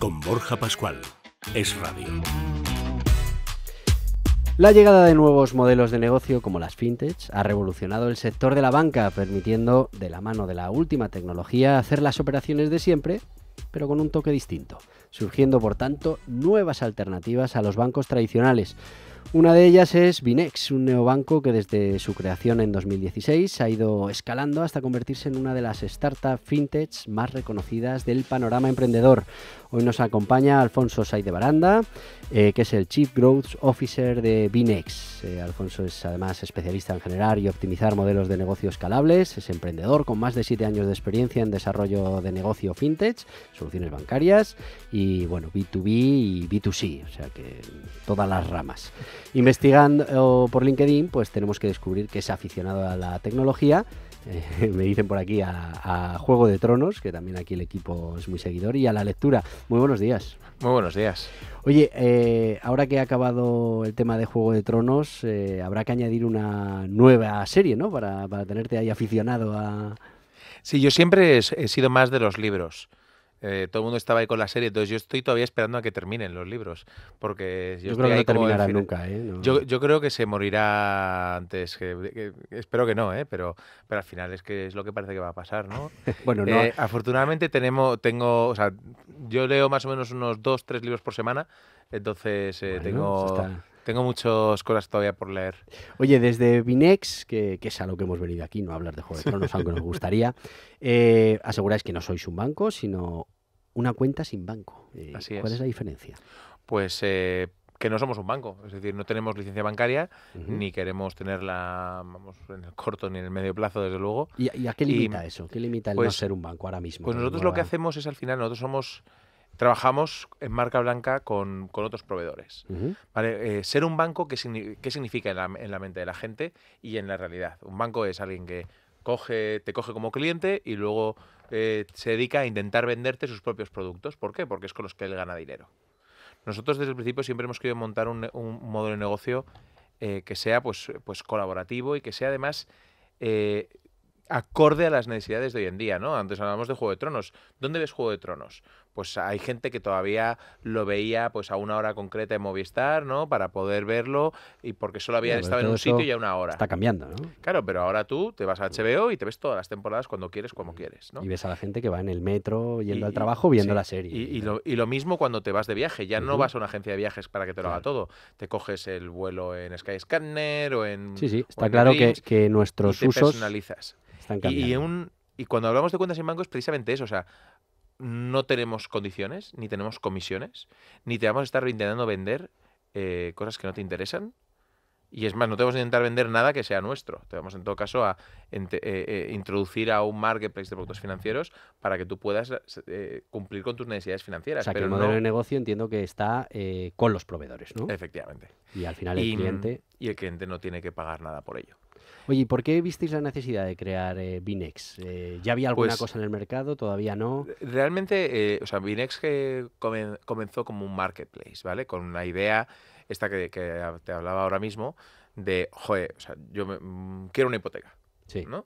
con Borja Es Radio. La llegada de nuevos modelos de negocio como las fintechs ha revolucionado el sector de la banca, permitiendo, de la mano de la última tecnología, hacer las operaciones de siempre, pero con un toque distinto, surgiendo por tanto nuevas alternativas a los bancos tradicionales. Una de ellas es Binex, un neobanco que desde su creación en 2016 ha ido escalando hasta convertirse en una de las startups fintechs más reconocidas del panorama emprendedor. Hoy nos acompaña Alfonso Saide de Baranda, eh, que es el Chief Growth Officer de Binex. Eh, Alfonso es además especialista en generar y optimizar modelos de negocio escalables, es emprendedor con más de 7 años de experiencia en desarrollo de negocio fintech, soluciones bancarias y bueno, B2B y B2C, o sea que todas las ramas investigando eh, por LinkedIn, pues tenemos que descubrir que es aficionado a la tecnología. Eh, me dicen por aquí a, Juego de Tronos, que también aquí el equipo es muy seguidor, y a la lectura. Muy buenos días. Muy buenos días. Oye, eh, ahora que ha acabado el tema de Juego de Tronos, habrá que añadir una nueva serie, ¿no? Para, tenerte ahí aficionado a... Sí, yo siempre he sido más de los libros. Eh, todo el mundo estaba ahí con la serie, entonces yo estoy todavía esperando a que terminen los libros. Porque yo, creo que no terminarán nunca. ¿eh? Yo, creo que se morirá antes. Que, espero que no, ¿eh? pero, pero al final es que es lo que parece que va a pasar. ¿no? bueno, no. Eh, afortunadamente tenemos, tengo, sea, yo leo más o menos unos dos, tres libros por semana, entonces eh, tengo... Tengo muchas cosas todavía por leer. Oye, desde Vinex, que, es a lo que hemos venido aquí, no hablar de no es algo que nos gustaría, aseguráis que no sois un banco, sino una cuenta sin banco. Eh, ¿Cuál es la diferencia? Pues eh, que no somos un banco, es decir, no tenemos licencia bancaria ni queremos tenerla vamos, en el corto ni en el medio plazo, desde luego. ¿Y, a qué limita eso? ¿Qué limita el no pues, ser un banco ahora mismo? Pues nosotros lo que hacemos es al final, nosotros somos trabajamos en marca blanca con, otros proveedores. Eh, ser un banco, ¿qué, significa en la, en la, mente de la gente y en la realidad? Un banco es alguien que coge, te coge como cliente y luego eh, se dedica a intentar venderte sus propios productos. ¿Por qué? Porque es con los que él gana dinero. Nosotros desde el principio siempre hemos querido montar un, modelo de negocio eh, que sea pues, pues colaborativo y que sea además eh, acorde a las necesidades de hoy en día, ¿no? Antes hablábamos de Juego de Tronos. ¿Dónde ves Juego de Tronos? Pues hay gente que todavía lo veía pues a una hora concreta en Movistar, ¿no? Para poder verlo y porque solo había estado en un sitio y a una hora. Está cambiando, ¿no? Claro, pero ahora tú te vas a HBO y te ves todas las temporadas cuando quieres, como quieres, ¿no? Y ves a la gente que va en el metro yendo al trabajo viendo la serie. Y, lo, mismo cuando te vas de viaje, ya no vas a una agencia de viajes para que te lo haga todo. Te coges el vuelo en Skyscanner o en Sí, sí, está claro que, que nuestros y te personalizas y, un, y cuando hablamos de cuentas en banco es precisamente eso, o sea, no tenemos condiciones, ni tenemos comisiones, ni te vamos a estar intentando vender eh, cosas que no te interesan. Y es más, no te vamos a intentar vender nada que sea nuestro. Te vamos, en todo caso, a eh, eh, introducir a un marketplace de productos financieros para que tú puedas cumplir con tus necesidades financieras. O sea, pero que el modelo de negocio entiendo que está con los proveedores, ¿no? Efectivamente. Y al final el cliente... Y el cliente no tiene que pagar nada por ello. Oye, ¿y por qué visteis la necesidad de crear eh, Binex? Eh, ¿Ya había alguna pues cosa en el mercado? ¿Todavía no? Realmente, eh, o sea, Binex que comenzó como un marketplace, ¿vale? Con una idea, esta que, te hablaba ahora mismo, de, joder, o sea, yo mm, quiero una hipoteca, ¿no?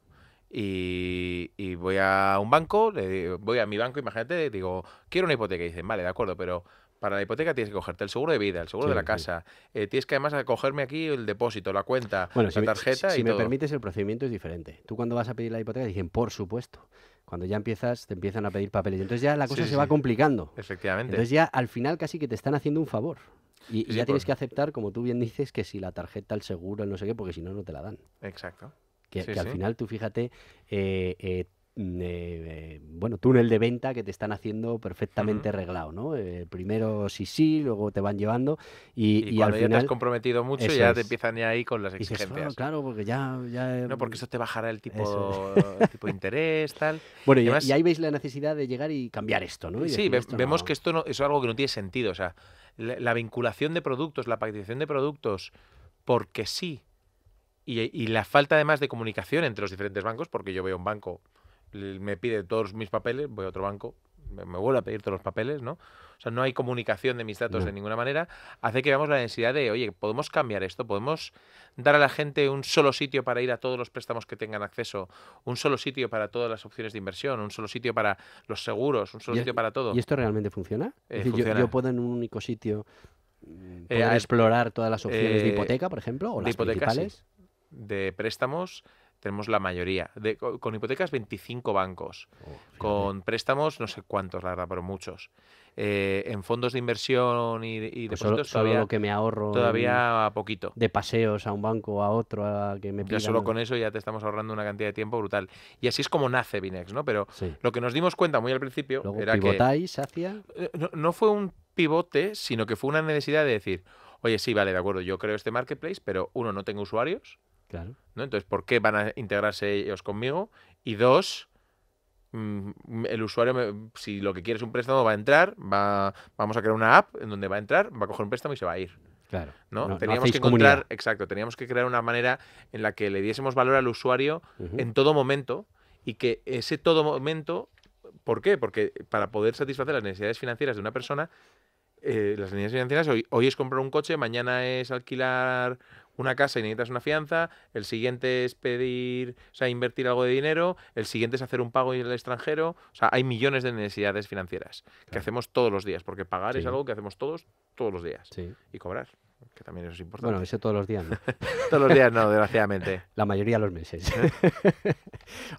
Y, voy a un banco, voy a mi banco, imagínate, digo, quiero una hipoteca. Y dicen, vale, de acuerdo, pero para la hipoteca tienes que cogerte el seguro de vida, el seguro de la casa. Eh, tienes que además cogerme aquí el depósito, la cuenta, la tarjeta me, si, si me permites, el procedimiento es diferente. Tú cuando vas a pedir la hipoteca dicen, por supuesto. Cuando ya empiezas, te empiezan a pedir papeles. Entonces ya la cosa se va complicando. Efectivamente. Entonces ya al final casi que te están haciendo un favor. Y, ya tienes que aceptar, como tú bien dices, que si la tarjeta, el seguro, el no sé qué, porque si no, no te la dan. Exacto. Que, al final tú fíjate eh, eh, eh, bueno, túnel de venta que te están haciendo perfectamente arreglado, reglado, ¿no? Eh, primero sí, sí, luego te van llevando y, cuando al ya final, te has comprometido mucho, ya te empiezan ya ahí con las ah, exigencias. claro, porque ya, No, porque eso te bajará el tipo, de interés, tal. Bueno, y, ahí veis la necesidad de llegar y cambiar esto, ¿no? sí, vemos que esto no, es algo que no tiene sentido, o sea, la, vinculación de productos, la participación de productos, porque sí, y, la falta además de comunicación entre los diferentes bancos, porque yo veo un banco me pide todos mis papeles, voy a otro banco, me vuelve a pedir todos los papeles, ¿no? O sea, no hay comunicación de mis datos de ninguna manera, hace que veamos la necesidad de, oye, podemos cambiar esto, podemos dar a la gente un solo sitio para ir a todos los préstamos que tengan acceso, un solo sitio para todas las opciones de inversión, un solo sitio para los seguros, un solo sitio e-, para todo. ¿Y esto realmente eh, funciona? Yo, puedo en un único sitio mm, eh, explorar todas las opciones de eh, hipoteca, por ejemplo, o las De préstamos, tenemos la mayoría. con hipotecas 25 bancos, oh, con préstamos no sé cuántos, la verdad, pero muchos. Eh, en fondos de inversión y, pues depósitos todavía, lo que me ahorro todavía a poquito. De paseos a un banco, a otro, a que me pidan. Ya solo con eso ya te estamos ahorrando una cantidad de tiempo brutal. Y así es como nace Binex, ¿no? Pero lo que nos dimos cuenta muy al principio era eh, No, no fue un pivote, sino que fue una necesidad de decir, oye, sí, vale, de acuerdo, yo creo este marketplace, pero uno, no tengo usuarios, entonces, ¿por qué van a integrarse ellos conmigo? Y dos, mm, el usuario, si lo que quiere es un préstamo, va a entrar, va, vamos a crear una app en donde va a entrar, va a coger un préstamo y se va a ir. Claro. ¿no? teníamos que encontrar, exacto, teníamos que crear una manera en la que le diésemos valor al usuario en todo momento y que ese todo momento, ¿por qué? Porque para poder satisfacer las necesidades financieras de una persona, eh, las necesidades financieras hoy es comprar un coche, mañana es alquilar una casa y necesitas una fianza, el siguiente es pedir, o sea, invertir algo de dinero, el siguiente es hacer un pago en el extranjero, o sea, hay millones de necesidades financieras que hacemos todos los días, porque pagar es algo que hacemos todos, todos los días. Sí. Y cobrar que también eso es importante. Bueno, eso todos los días, ¿no? todos los días no, desgraciadamente. La mayoría de los meses.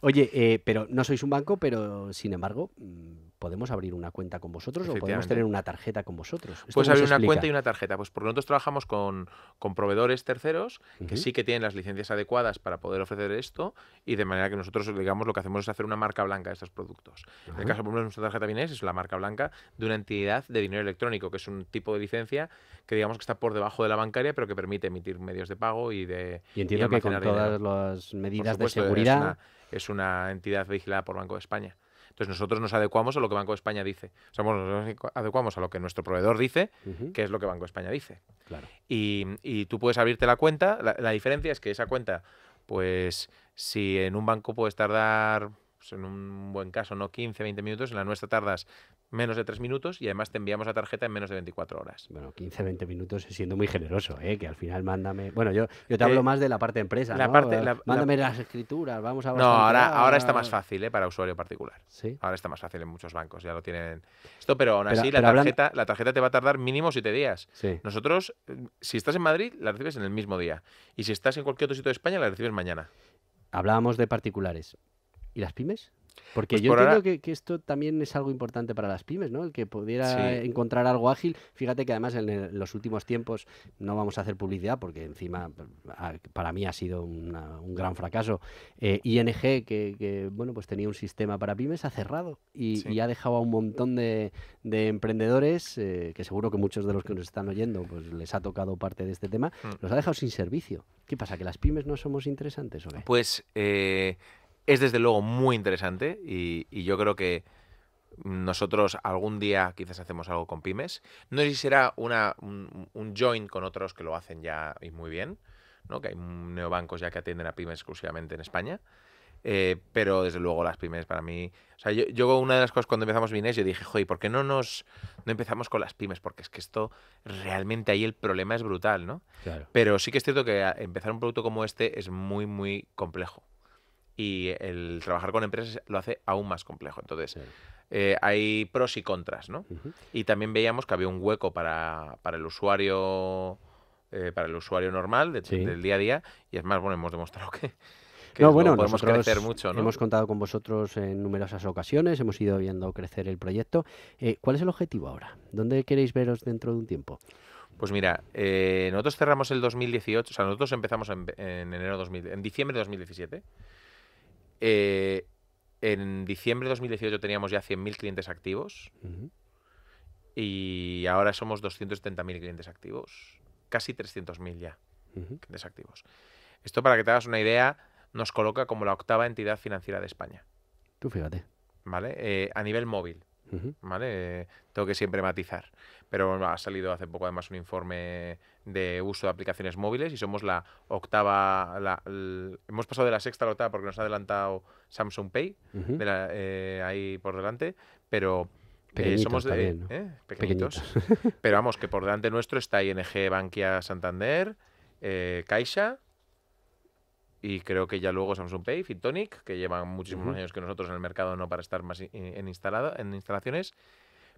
Oye, eh, pero no sois un banco, pero sin embargo mm, podemos abrir una cuenta con vosotros o podemos tener una tarjeta con vosotros. Puedes abrir una cuenta y una tarjeta, pues porque nosotros trabajamos con, proveedores terceros que sí que tienen las licencias adecuadas para poder ofrecer esto y de manera que nosotros, digamos, lo que hacemos es hacer una marca blanca de estos productos. En el caso, de nuestra tarjeta bien es la marca blanca de una entidad de dinero electrónico, que es un tipo de licencia que digamos que está por debajo de la bancaria, pero que permite emitir medios de pago y de... Y entiendo que con todas las medidas de seguridad... es una entidad vigilada por Banco de España. Entonces nosotros nos adecuamos a lo que Banco de España dice. O sea, bueno, nos adecuamos a lo que nuestro proveedor dice, que es lo que Banco de España dice. Claro. Y, tú puedes abrirte la cuenta. La, diferencia es que esa cuenta, pues si en un banco puedes tardar, pues, en un buen caso, no 15, 20 minutos, en la nuestra tardas menos de 3 minutos y además te enviamos la tarjeta en menos de 24 horas. Bueno, 15, 20 minutos siendo muy generoso, ¿eh? que al final mándame... Bueno, yo, yo te eh, hablo más de la parte empresa, Mándame las escrituras, vamos a... No, ahora, ahora está más fácil ¿eh? para usuario particular. Ahora está más fácil en muchos bancos, ya lo tienen... Esto, pero aún así la, tarjeta, la tarjeta te va a tardar mínimo 7 días. Nosotros, mm, si estás en Madrid, la recibes en el mismo día. Y si estás en cualquier otro sitio de España, la recibes mañana. Hablábamos de particulares. ¿Y las pymes? Porque pues yo creo que, esto también es algo importante para las pymes, ¿no? El que pudiera encontrar algo ágil. Fíjate que además en, los últimos tiempos no vamos a hacer publicidad porque encima para mí ha sido un gran fracaso. Eh, ING, que, bueno, pues tenía un sistema para pymes, ha cerrado y, ha dejado a un montón de, emprendedores, eh, que seguro que muchos de los que nos están oyendo pues les ha tocado parte de este tema, mm. los ha dejado sin servicio. ¿Qué pasa? ¿Que las pymes no somos interesantes o qué? Pues... Eh, es desde luego muy interesante y, yo creo que nosotros algún día quizás hacemos algo con pymes. No sé si será una, un, join con otros que lo hacen ya y muy bien, ¿no? que hay neobancos ya que atienden a pymes exclusivamente en España. Eh, pero desde luego las pymes para mí. O sea, yo, yo una de las cosas cuando empezamos bien, yo dije, joder, ¿por qué no nos empezamos con las pymes? Porque es que esto realmente ahí el problema es brutal, ¿no? Pero sí que es cierto que empezar un producto como este es muy, muy complejo y el trabajar con empresas lo hace aún más complejo. Entonces, eh, hay pros y contras, ¿no? Y también veíamos que había un hueco para, el usuario. Eh, para el usuario normal del día a día y es más bueno hemos demostrado que, podemos crecer mucho. ¿no? Hemos contado con vosotros en numerosas ocasiones, hemos ido viendo crecer el proyecto. Eh, ¿Cuál es el objetivo ahora? ¿Dónde queréis veros dentro de un tiempo? Pues mira, nosotros cerramos el 2018, o sea, nosotros empezamos en, en enero en diciembre de 2017 eh, en diciembre de 2018 teníamos ya 100.000 clientes activos y ahora somos 270.000 clientes activos, casi 300.000 ya clientes activos. Esto para que te hagas una idea, nos coloca como la octava entidad financiera de España. Tú fíjate. ¿Vale? Eh, a nivel móvil. ¿vale? tengo que siempre matizar. Pero ha salido hace poco además un informe de uso de aplicaciones móviles y somos la octava, hemos pasado de la sexta a la octava porque nos ha adelantado Samsung Pay, eh, ahí por delante, pero... Eh, somos de, ¿eh? pequeñitos. pero vamos, que por delante nuestro está ING, Bankia, Santander, Caixa, y creo que ya luego Samsung Pay, Tonic, que llevan muchísimos años que nosotros en el mercado no para estar más en, instalado, en instalaciones,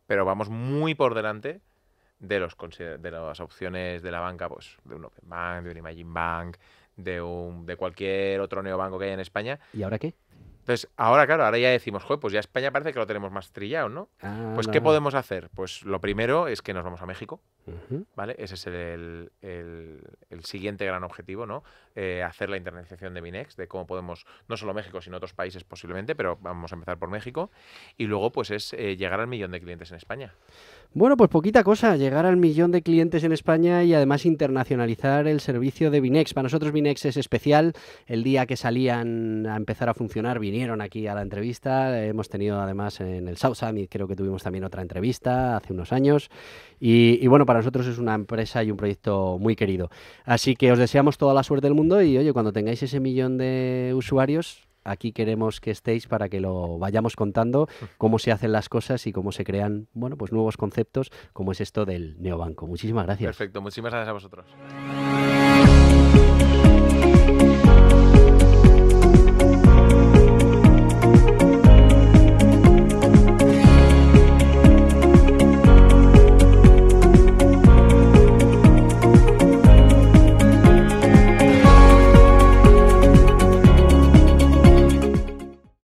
pero vamos muy por delante de, los, de las opciones de la banca, pues de un Open Bank, de un Imagine Bank, de, un, de cualquier otro neobanco que haya en España. ¿Y ahora qué? Entonces, ahora, claro, ahora ya decimos, pues ya España parece que lo tenemos más trillado, ¿no? Ah, pues, ¿qué podemos hacer? Pues lo primero es que nos vamos a México, ¿vale? Ese es el, siguiente gran objetivo, ¿no? Eh, hacer la internacionalización de Binex, de cómo podemos, no solo México, sino otros países posiblemente, pero vamos a empezar por México. Y luego, pues es eh, llegar al millón de clientes en España. Bueno, pues poquita cosa, llegar al millón de clientes en España y además internacionalizar el servicio de Binex. Para nosotros Binex es especial el día que salían a empezar a funcionar vinieron aquí a la entrevista. Hemos tenido además en el South Summit, creo que tuvimos también otra entrevista hace unos años. Y, y, bueno, para nosotros es una empresa y un proyecto muy querido. Así que os deseamos toda la suerte del mundo y oye, cuando tengáis ese millón de usuarios... Aquí queremos que estéis para que lo vayamos contando cómo se hacen las cosas y cómo se crean, bueno, pues nuevos conceptos como es esto del neobanco. Muchísimas gracias. Perfecto, muchísimas gracias a vosotros.